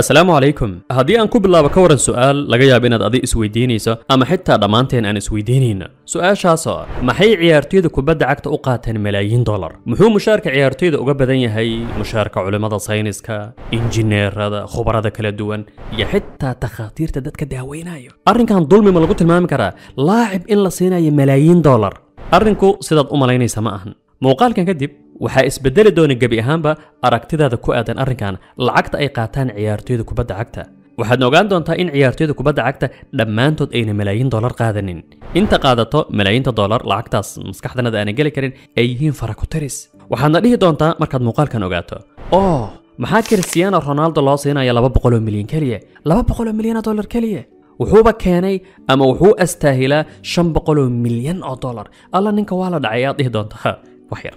asalaamu calaykum haddii aan ku bilaabo ka waran su'aal laga yaabo inaad adi isweydiinayso ama xitaa dhammaanteen aan isweydiinayn su-aashaasoo ah, maxay ciyaartoyda kubadda cagta u qaateen malaayiin dollar muxuu mushaarka ciyaartoyda uga badan yahay mushaarka culimmada sayniska injineerada khubarada kala duwan iyo xitaa takhaatiirta dadka daaweynayo arrinkan dulmi ma lagu tilmaami karaa laacib in la siinayo malaayiin dollar arrinku sidaad u malaynaysa ma ahan muuqaalkan kadib waxaa isbedeli doona gebi ahaanba aragtidaada ku aadan arrinkan lacagta ay qaataan ciyaartoyda kubadda cagta waxaadna ogaan doontaa in ciyaartoyda kubadda cagta dhammaantood ayna malaayiin dollar qaadanin inta qaadato malaayiinta dollar lacagtaas maskaxdanada aanan geli karin ay yihiin farakutiris waxaadna dhihi doontaa markaad muuqaalkan ogaato oo oh, maxaa kristiyaano ronaldo loo siinaya laba boqoloo milyan keliya laba boqoloo milyan oo dollar keliya wuxuuba keenay ama wuxuu astaahilaa shan boqoloo milyan oo dollar alla ninka waa la dhacay aad dhihi doontaa wax yar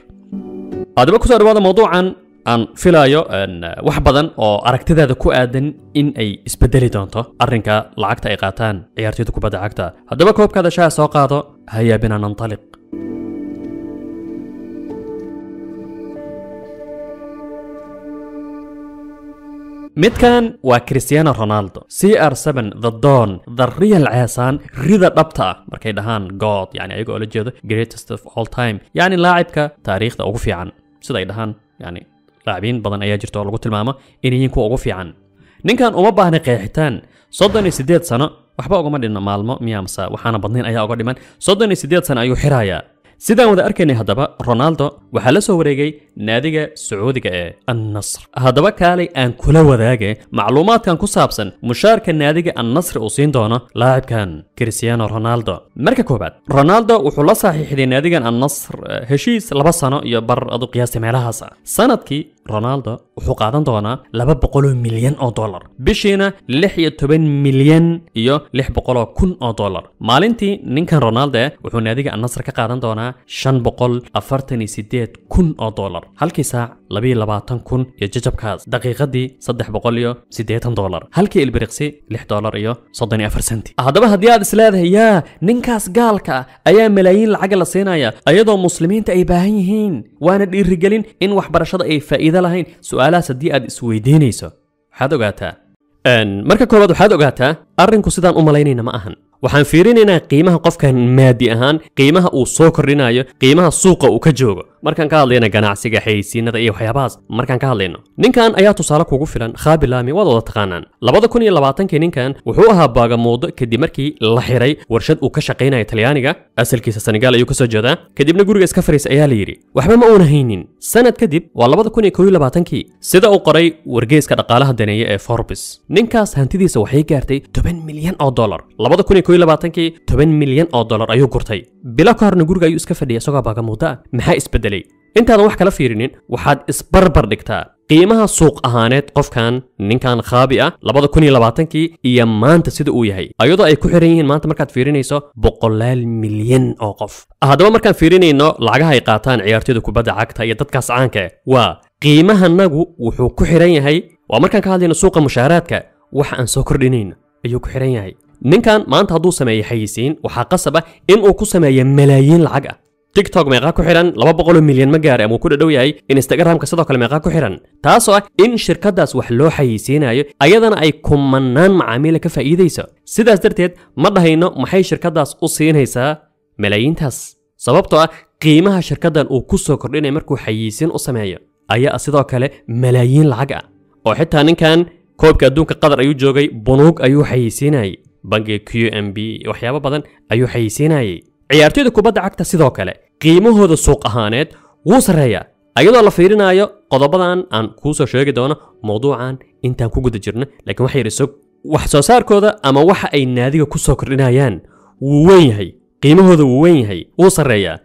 haddaba kusoo dhawaada mawduucan aan filayo wax badan oo aragtidaada ku aadan in ay isbedeli doonto arinka lacagta ay qaataan ciyaartoyda kubadda cagta haddaba koobkaada shaha soo qaado hayaabina nantaliq midkan waa christiano ronaldo c r the don the real ceesaan rida dhabta ah markay dhahaan god yani ayagoo la jeedo greatest of all time yacni laacibka taariikhda ugu fiican sida ay dhahaan yani laacbiin badan ayaa jirta oo lagu tilmaamo inay yihiin kuwa ugu fiican ninkan uma baahna qeexitaan soddon iyo siddeed sano waxba ugama dhinna maalmo miyaamsa waxaana badnayn ayaa uga dhiman soddon iyo siddeed sano ayuu xirayaa sidaan wada arkaynay haddaba ronaldo waxaa la soo wareegay naadiga sacuudiga ee annasr haddaba kaalay aan kula wadaage macluumaadkan ku saabsan mushaarka naadiga annasri uu siin doono laacibkan cristiano ronaldo marka koowaad ronaldo wuxuu la saxiixday naadigan annasr eh, heshiis laba sano iyo bar adu qiyaastay meelahaasa sanadkii رونالدو wuxuu qaadan doonaa laba boqoloo milyan oo dollar bishiina lix iyo toban milyan iyo lix boqoloo kun oo dollar maalintii ninkan ronalde wuxuu naadiga annasar ka qaadan doonaa shan boqol afartan iyo sideed kun oo dollar halkii saac labiyo labaatan kun iyo jajabkaas daqiiqadii saddex boqol iyo sideetan dollar halkii ilbiriqsi lix dollar iyo soddon iyo afar senti haddaba haddii aad isleedahay yaa ninkaas gaalka ah ayaa malaayiin lacaga la siinaya ayadoo muslimiinta ay baahan yihiin waana dhiirigelin in waxbarashada ay faa'iida faa'iido lahayn su'aalahaas haddii aad isweydiinayso waxaad ogaataa marka koowaad waxaad ogaataa arrinku sidaan u malaynayna ma ahan waxaan fiirinaynaa qiimaha qofkan maadi ahaan qiimaha uu soo kordhinayo qiimaha suuqa uu ka joogo markaan ka hadlayna ganacsiga xayeysiinada iyo waxyaabahaas markaan ka hadlayno ninkan ayaa tusaale kugu filan khaabilaami waad wada taqaanaan labada kun iyo labaatankii ninkan wuxuu ahaa baagamuudo kadib markii la xiray warshad uu ka shaqaynaya talyaaniga asalkiisa senegaal ayuu kasoo jeedaa kadibna guriga iska fariisa ayaa la yidhi waxba ma uuna haynin sanad kadib waa labada kun iyo koob iyo labaatankii sida uu qoray wargeeska dhaqaalaha daneeya ee forbes ninkaas hantidiisa waxay gaartay toban milyan oo dollar labada kun iyo koob iyo labaatankii toban milyan oo dollar ayuu gurtay bilo ka horna guriga ayuu iska fadhiyay isagoo baagamuudo ah maxaa isbedelay helay intaadan wax kala fiirinin waxaad isbarbar dhigtaa qiimaha suuq ahaaneed qofkan ninkan khaabi ah labada kun iyo labaatankii iyo maanta sida uu yahay ayadoo ay ku xiran yihiin maanta markaad fiirinayso boqolaal milyan oo qof haddaba markaan fiirinayno lacagaha ay qaataan ciyaartoyda kubadda cagta iyo dadkaas caanka waa qiimahanagu wuxuu ku xiran yahay waa markaan ka hadlayno suuqa mushaaraadka wax aan soo kordhinayna ayuu ku xiran yahay ninkan maanta hadduu sameeyo xayisiin waxaa qasab ah in uu ku sameeyo malaayiin lacag ah tiktok meeqaa ku xidhan laba boqoloo milyan ma gaara ama uu ku dhadhow yahay instagramka sidoo kale meeqaa ku xidhan taasoo ah in shirkadaas wax loo xayeysiinayo ayadana ay kumanaan macaamiila ka faa'iidayso sidaas darteed ma dhahayno maxay shirkadaas u siinaysaa malaayiintaas sababtoo ah qiimaha shirkaddan uu ku soo kordhinaya markuu xayeysiin u sameeyo ayaa sidoo kale malaayiin lacag ah oo xitaa ninkan koobka adduunka qatar ayuu joogay bunuug ayuu xayeysiinayay bangiga q m b waxyaabo badan ayuu xayeysiinayay ciyaartoyda kubadda cagta sidoo kale qiimahooda suuq ahaaneed wuu sarreeyaa ayadoo la fiirinaayo qodobadan aan kuu soo sheegi doono mowduucan intaan ku guda jirno laakiin wax yar isog wax soo saarkooda ama waxa ay naadiga ku soo kordhinayaan wuu weyn yahay qiimahooda wuu weyn yahay wuu sarreeyaa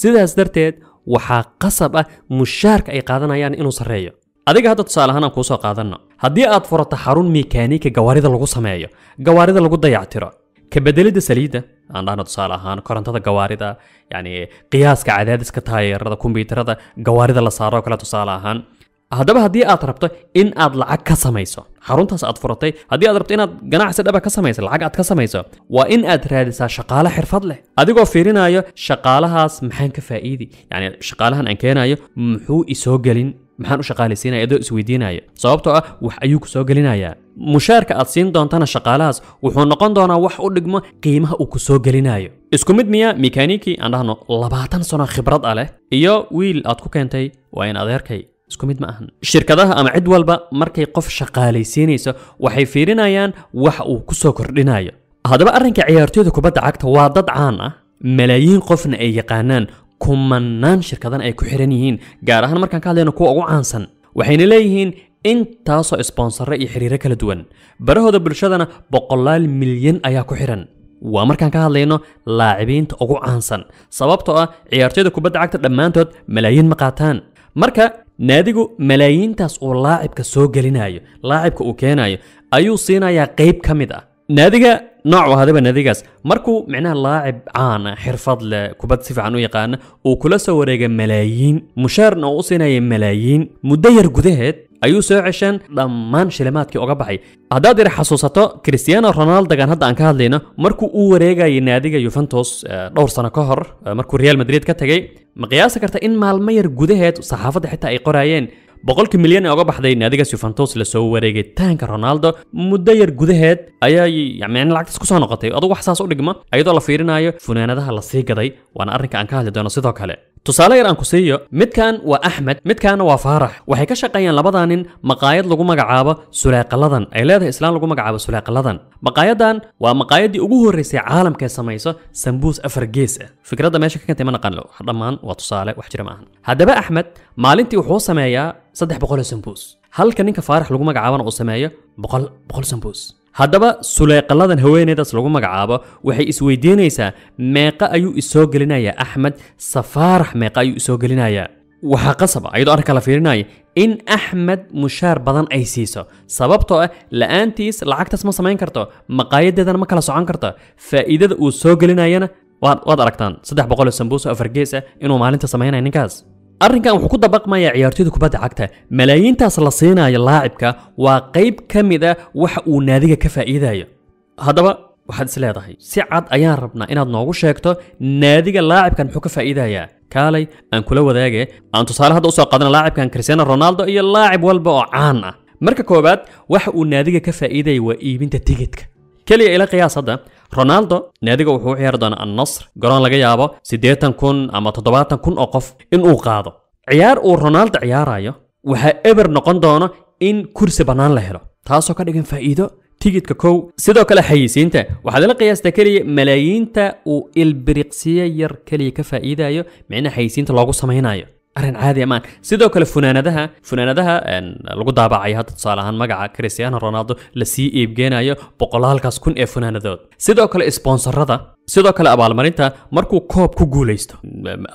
sidaas darteed waxaa qasab ah mushaarka ay qaadanayaan inuu sarreeyo adiga hadda tusaale ahaan aan kuu soo qaadanno haddii aad furato xarun mikaaniika gawaarida lagu sameeyo gawaarida lagu dayactiro ka beddelidda saliidda aan dhahno tusaale ahaan korontada gawaarida yacni qiyaaska cadaadiska taayerada kombyuutarada gawaarida la saaroo kale tusaale ahaan haddaba haddii aad rabto in aad lacag ka samayso xaruntaas aad furatay haddii aad rabto inaad ganacsi dhaba ka samayso lacag aad ka samayso waa in aad raadisaa shaqaale xirfad leh adigoo fiirinayo shaqaalahaas maxaan ka faa'iidi yacni shaqaalahan aan keenayo muxuu isoo gelin maxaan u shaqaalaysiinaya adoo isweydiinaya sababtoo ah wax ayuu ku soo gelinayaa mushaarka aad siin doontana shaqaalahaas wuxuu noqon doonaa wax u dhigmo qiimaha uu ku soo gelinayo isku mid miya mekanikii aan dhahno labaatan sano khibrad a ah leh iyo wiil aad ku keentay waa in adeerkay isku mid ma ahan shirkadaha ama cid walba markay qof shaqaalaysiinayso waxay fiirinayaan wax uu ku soo kordhinayo haddaba arrinka ciyaartooyda kubadda cagta waa dad caan ah malaayiin qofna ay yaqaanaan kumanaan shirkadan ay ku xiran yihiin gaar ahaan markaan ka hadlayno kuwa ugu caansan waxayna leeyihiin intaasoo isbonsarre iyo xiriiro kala duwan barahooda bulshadana boqolaal milyan ayaa ku xihan waa markaan ka hadlayno laacibiinta ugu caansan sababtoo ah ciyaartoyda kubadda cagta dhammaantood malaayiin ma qaataan marka naadigu malaayiintaas uu laacibka soo gelinaayo laacibka uu keenayo ayuu siinayaa qayb ka mid ah naadiga noocu ahadaba naadigaas markuu micnaha laacib caana xirfad leh kubad si fiican u yaqaana uu kula soo wareega malaayiin mushaarna uu u siinaya malaayiin muddo yar gudaheed ayuu soo ceshaan dhammaan shilimaadkii oga baxay haddaad ir xasuusato christiano ronaldogan hadda aan ka hadlayno markuu uu wareegayay naadiga yuventus eh, dhowr sano ka hor eh, markuu real madrid ka tegay ma qiyaasi karta in maalmo yar gudaheed saxaafadda xitaa ay qoraayeen boqolkii milyan ee uga baxday naadiga yuventus lasoo wareegitaanka ronaldo muddo yar gudaheed ayay yani lacagtaas kusoo noqotay adugu wax saas u dhigma iyadoo la fiirinayo funaanadaha la sii gaday waana arrinka aan ka hadli doono sidoo kale تصالة يران كسيو مد كان و أحمد مد كان و فارح وحي كشاقيا مقايد لغوما قعابة سلاق اللذن أيلاد إسلام لغوما قعابة سلاق اللذن مقايدان ومقايد و الرسي عالم كي سميسة سنبوس أفرقيسة فكرة دا ماشي كنتي ما نقلو حرمان و تصالة هذا با أحمد مالين تي وحو سمايا صدح بقول سنبوس هل كان نينك فارح لغوما قعابة نقو سمايا بقول بقول سنبوس haddaba suleyqalladan haweeneydaas lagu magacaabo waxay isweydiinaysaa meeqa ayuu isoo gelinayaa axmed safaarax meeqa ayuu isoo gelinayaa waxaa qasaba ah, ayadoo arrinka la fiirinaya in axmed mushaar badan ay siiso sababtoo ah la'aantiis lacagtaas ma samayn karto maqaayaddeedana ma kala socon karto faa'iidada uu soo gelinayana waad aragtaan saddex boqol oo sambuuso afar gees ah inuu maalinta samaynaya ninkaas arrinkan wuxuu ku dabaqmayaa ciyaartoyda kubadda cagta malaayiintaas la siinaayo laacibka waa qayb ka mid a ah waxa uu naadiga ka faa'iidaya haddaba waxaad is leedahay si cad ayaan rabnaa inaad noogu sheegto naadiga laacibkan muxuu ka faa'iidayaa kaalay aan kula wadaage aan tusaale hadda usoo qaadana laacibkan cristiano ronaldo iyo laacib walba oo caan ah marka koowaad waxa uu naadiga ka faa'iidaya waa iibinta tigidka keliya ila qiyaas hadda ronaldo naadiga wuxuu u ciyaari doonaa annasr garoon laga yaabo siddeetan kun ama toddobaatan kun oo qof inuu qaado ciyaar uu ronaldo ciyaaraayo waxaa eber noqon doono in kursi bannaan la helo taasoo ka dhigan faa'iido tigidhka kow sidoo kale xayisiinta waxaad la qiyaastaa keliya malaayiinta uu ilbiriqsiyo yar keliya ka faa'iidayo micna xayisiinta loogu samaynayo arrin caadi amaan sidoo kale funaanadaha funaanadaha lagu daabacaya hadda tusaale ahaan magaca cristiano ronaldo lasii iibgeenayo boqolaalkaas kun ee funaanadood sidoo kale sponsorada sidoo kale abaalmarinta markuu koob ku guulaysto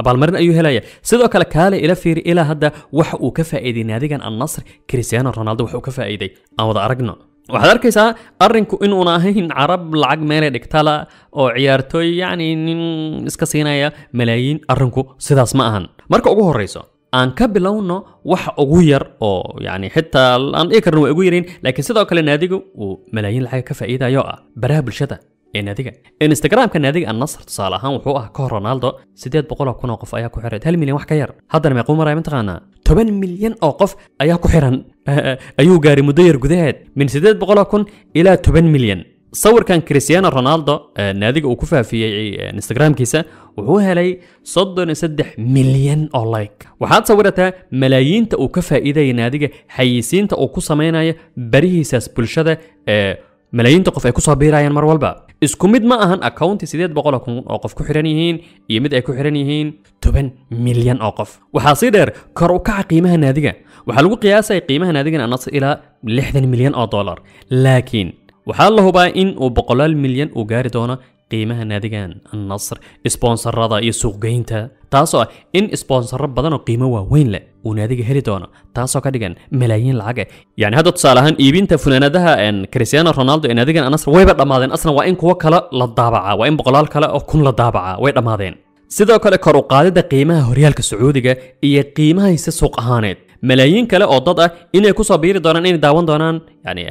abaalmarin ayuu helaya sidoo kale kaale ila fiiri ilaa hadda waxa uu ka faa'iiday naadigan annasr cristiano ronaldo waxuu ka faa'iiday aan wada aragno waxaad arkaysaa arrinku inuun ahayn carab lacag meele dhigtala oo ciyaartooy yacni nin iska siinaya malaayiin arrinku sidaas ma ahan marka ugu horrayso aan ka bilowno wax ugu yar oo yani xitaa aan dhihi karno waa ugu yarayn laakiin sidoo kale naadigu uu malaayiin lacag ka faa'iidayo ah baraha bulshada ee naadiga instagramka naadiga annasr tusaale ahaan wuxuu ah kahor ronaldo siddeed boqoloo kun oo qof ayaa ku xiran hal milyan wax ka yar haddana meequu maraya mataqaanaa toban milyan oo qof ayaa ku xiran ayuu gaaray muddo yar gudaheed min siddeed boqoloo kun ilaa toban milyan sawirkan christiano ronaldo naadiga uu ku faafiyey instagramkiisa wuxuu helay soddon iyo saddex milyan oo like waxaad sawirataa malaayiinta uu ka faa'iidayay naadiga xayisiinta uu ku samaynayo barihiisaas bulshada ee malaayiinta qof ay ku soo biirayaan mar walba isku mid ma ahan accounti sideed boqol kun oo qof ku xihan yihiin iyo mid ay ku xiran yihiin toban milyan oo qof waxaa sii dheer kor u kaca qiimaha naadiga waxaa lagu qiyaasay qiimaha naadigan anasa ilaa lixdan milyan oo dollar laakiin waxaa la hubaa in uu boqolaal milyan uu gaari doono qiimaha naadigan nasr isbonsarada iyo suuqgeynta taasoo ah in isbonsaro badanoo qiimo waaweyn leh uu naadiga heli doono taasoo ka dhigan malaayiin lacag ah eh. yani hadda tusaale ahaan iibinta funaanadaha christiano ronaldo ee naadigan annasr wayba dhammaadeen aslan waa in kuwo kale la daabacaa waa in boqolaal kale oo kun la daabacaa way dhammaadeen sidoo kale kor u qaadidda qiimaha horyaalka sacuudiga iyo qiimahaisa suuq ahaaneed malaayiin kale oo dad ah inay kusoo biiri doonaan inay daawan doonaan yani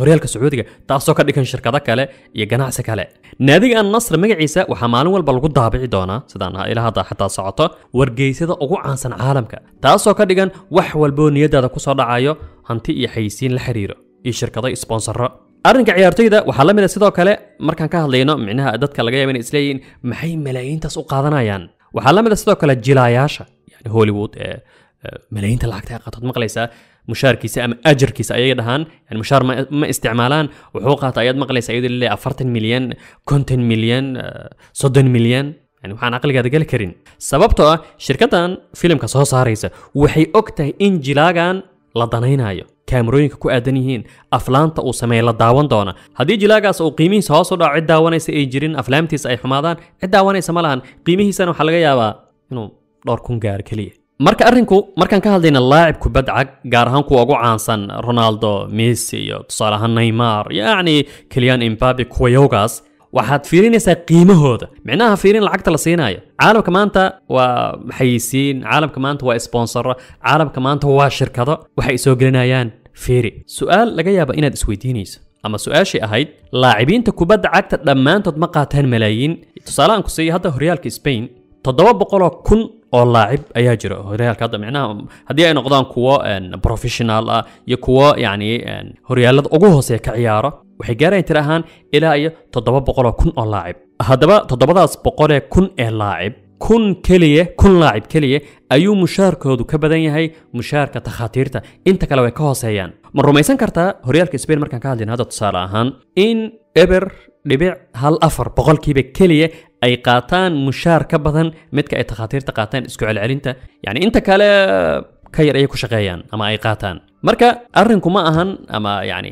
horyaalka sacuudiga taasoo ka dhigan shirkado kale iyo ganacsi kale naadiga an nasr magaciisa waxaa maalin walba lagu daabici doonaa sidaan ahaa hadda xataa socoto wargeysyada ugu caansan caalamka taasoo ka dhigan wax walboo niyadaada ku soo dhacayo hanti iyo xayisiin la xiriiro iyo shirkado sbonsaro arrinka ciyaartoyda waxaa la mid a sidoo kale markaan ka hadlayno micnaha dadka laga yaaba inay isleeyihiin maxay malaayiintaas u qaadanayaan waxaa la mid sidoo kale jilaayaasha yani hollywood ee malaayiinta lacagta qaatood maqlaysaa mushaarkiisa ama ajarkiisa ayay dhahaan yani mushaar ma isticmaalaan wuxuu qaata ayaad maqlaysa iyadoo leeyahay afartan milyan konton milyan soddon milyan yani waxaan aqligaada geli karin sababtoo ah shirkaddan filimka soo saaraysa waxay og tahay in jilaagan la danaynaayo kaamarooyinka ku aadan yihiin aflaanta uu sameeya la daawan doona haddii jilaagaas uu qiimihiisa hoos u dhaco cid daawanaysa ay jirin aflaamtiisa ay xumaadaan cid daawanaysa ma lahan qiimihiisana waxaa laga yaabaa inuu dhowr kun gaar keliya marka arrinku markaan ka hadlayna laacib kubad cag gaar ahaan kuwa ugu caansan ronaldo messi iyo tusaale ahaan neymar yacni kelyan imbabi kuwayowgaas waxaad fiirinaysaa qiimahooda micnaha fiirin lacagta la siinaayo caalamka maanta waa maxayisiin caalamka maanta waa sponsoro caalamka maanta waa shirkado waxay soo gelinayaan fiiri su-aal laga yaaba inaad isweydiinayso ama su-aashii ahayd laacibiinta kubadda cagta dhammaantood ma qaataan malaayiin tusaale aan ku siiya hadda horyaalka spain toddoba boqoloo kun oo laacib ayaa jira horyaalka hadda micnaha haddii ay noqdaan kuwo professional ah iyo kuwo yani horyaalada ugu hooseeya ka ciyaara waxay gaarayaan tir ahaan ilaa iyo toddoba boqoloo kun oo laacib haddaba toddobadaas boqolee kun ee laacib kun keliya kun laacib keliya ayuu mushaarkoodu ka badan yahay mushaarka takhaatiirta inta kale way ka hooseeyaan ma rumaysan kartaa horyaalka sbain markaan ka hadlayna hadda tusaale ahaan in eber dhibic hal afar boqolkiiba keliya ay qaataan mushaar ka badan midka ay takhaatiirta qaataan isku celcelinta yani inta kale ka yar ayay ku shaqeeyaan ama ay qaataan marka arrinku ma ahan ama yani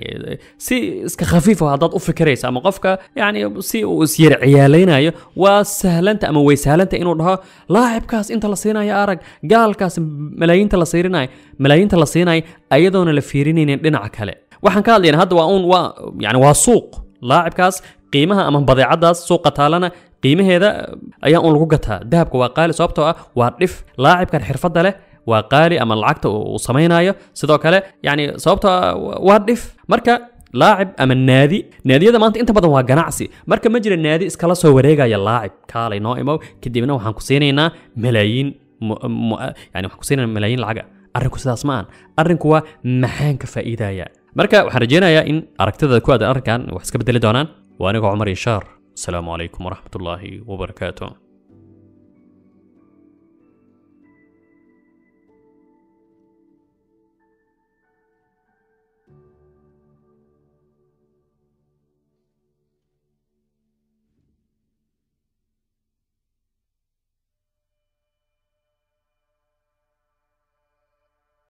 si iska khafiifa haddaad u fikiraysa ama qofka yani si uu isyar ciyaalaynayo waa sahlanta ama way sahlanta inuu dhaho laacibkaas inta la siinayo arag gaalkaas malaayiinta la siinayo malaayiinta la siinayo ayadoona la fiirinaynin dhinaca kale waxaan ka hadlayna hadda waa uun waa yani waa suuq laacibkaas qiimaha ama badeecadaas suuqa taalana qiimaheeda ayaa uun lagu gataa dahabka waa qaali sababtoo ah waa dhif laacibkan xirfadda leh waa qaali ama lacagta uu samaynaayo sidoo kale yani sababtoo ah waa dhif marka laacib ama naadi naadiyada maanta inta badan waa ganacsi marka ma jira naadi iskala soo wareegaya laacib kaalay noo imow kadibna waxaan ku siinaynaa malaayiin yani waxaan ku siinaynaa malaayiin lacaga arrinku sidaas ma aan arrinku waa maxaan faa'iidaya marka waxaan rajaynayaa in aragtidada ku aadan arrinkan wax iska bedeli doonaan وأنا عمر يشار السلام عليكم ورحمة الله وبركاته